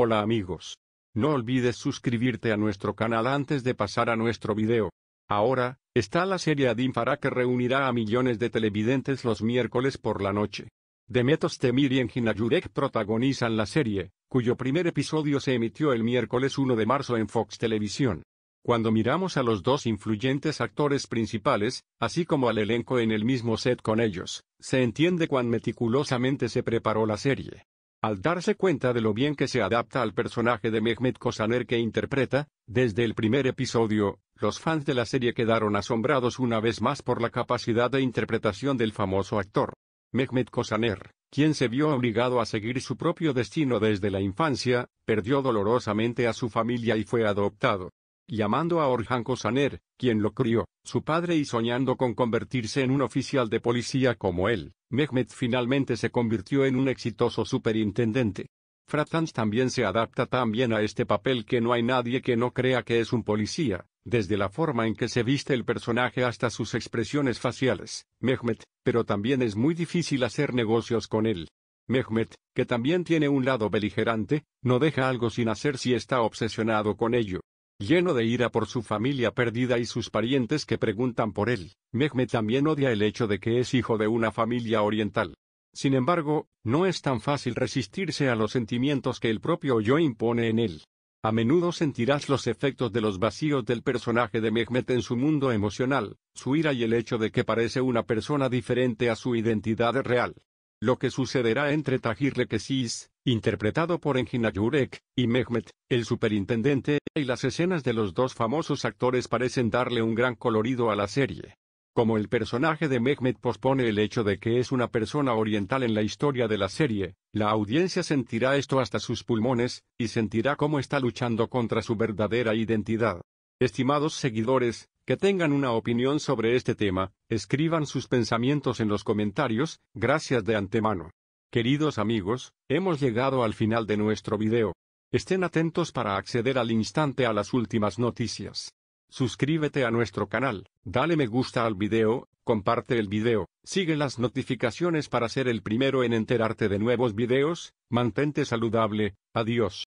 Hola amigos. No olvides suscribirte a nuestro canal antes de pasar a nuestro video. Ahora, está la serie Adin Farah que reunirá a millones de televidentes los miércoles por la noche. Demetos Temir y Engina protagonizan la serie, cuyo primer episodio se emitió el miércoles 1 de marzo en Fox Televisión. Cuando miramos a los dos influyentes actores principales, así como al elenco en el mismo set con ellos, se entiende cuán meticulosamente se preparó la serie. Al darse cuenta de lo bien que se adapta al personaje de Mehmet Kosaner que interpreta, desde el primer episodio, los fans de la serie quedaron asombrados una vez más por la capacidad de interpretación del famoso actor. Mehmet Kosaner, quien se vio obligado a seguir su propio destino desde la infancia, perdió dolorosamente a su familia y fue adoptado llamando a Orhan Kosaner, quien lo crió, su padre y soñando con convertirse en un oficial de policía como él, Mehmet finalmente se convirtió en un exitoso superintendente. Fratans también se adapta tan bien a este papel que no hay nadie que no crea que es un policía, desde la forma en que se viste el personaje hasta sus expresiones faciales, Mehmet, pero también es muy difícil hacer negocios con él. Mehmet, que también tiene un lado beligerante, no deja algo sin hacer si está obsesionado con ello. Lleno de ira por su familia perdida y sus parientes que preguntan por él, Mehmet también odia el hecho de que es hijo de una familia oriental. Sin embargo, no es tan fácil resistirse a los sentimientos que el propio yo impone en él. A menudo sentirás los efectos de los vacíos del personaje de Mehmet en su mundo emocional, su ira y el hecho de que parece una persona diferente a su identidad real. Lo que sucederá entre Tahir es interpretado por Engina Jurek, y Mehmet, el superintendente, y las escenas de los dos famosos actores parecen darle un gran colorido a la serie. Como el personaje de Mehmet pospone el hecho de que es una persona oriental en la historia de la serie, la audiencia sentirá esto hasta sus pulmones, y sentirá cómo está luchando contra su verdadera identidad. Estimados seguidores, que tengan una opinión sobre este tema, escriban sus pensamientos en los comentarios, gracias de antemano. Queridos amigos, hemos llegado al final de nuestro video. Estén atentos para acceder al instante a las últimas noticias. Suscríbete a nuestro canal, dale me gusta al video, comparte el video, sigue las notificaciones para ser el primero en enterarte de nuevos videos, mantente saludable, adiós.